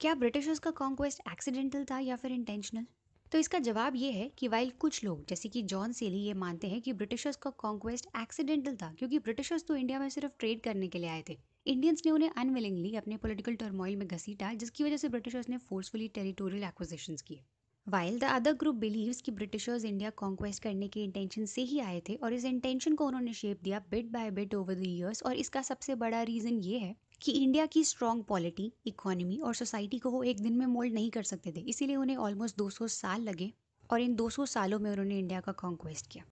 क्या ब्रिटिशर्स का conquest accidental था या फिर इंटेंशनल तो इसका जवाब ये है कि वाइल कुछ लोग जैसे कि जॉन सेली ये मानते हैं कि ब्रिटिशर्स का कॉन्क्वेस्ट एक्सीडेंटल था क्योंकि ब्रिटिशर्स तो इंडिया में सिर्फ ट्रेड करने के लिए आए थे इंडियंस ने उन्हें अनविलिंगली अपने पोलिटिकल टर्मोइल में घसीटा जिसकी वजह से ब्रिटिशर्स ने फोर्सफुली टेरिटोरियल एक्विजिशन किए while the other group believe कि ब्रिटिशर्स इंडिया कॉन्क्वेस्ट करने के इंटेंशन से ही आए थे और इस इंटेंशन को उन्होंने शेप दिया bit by bit over the years और इसका सबसे बड़ा रीज़न ये है कि इंडिया की स्ट्रॉन्ग पॉलिटी इकोनॉमी और सोसाइटी को वो एक दिन में मोल्ड नहीं कर सकते थे इसीलिए उन्हें ऑलमोस्ट दो सौ साल लगे और इन दो सौ सालों में उन्होंने इंडिया का कॉन्क्वेस्ट किया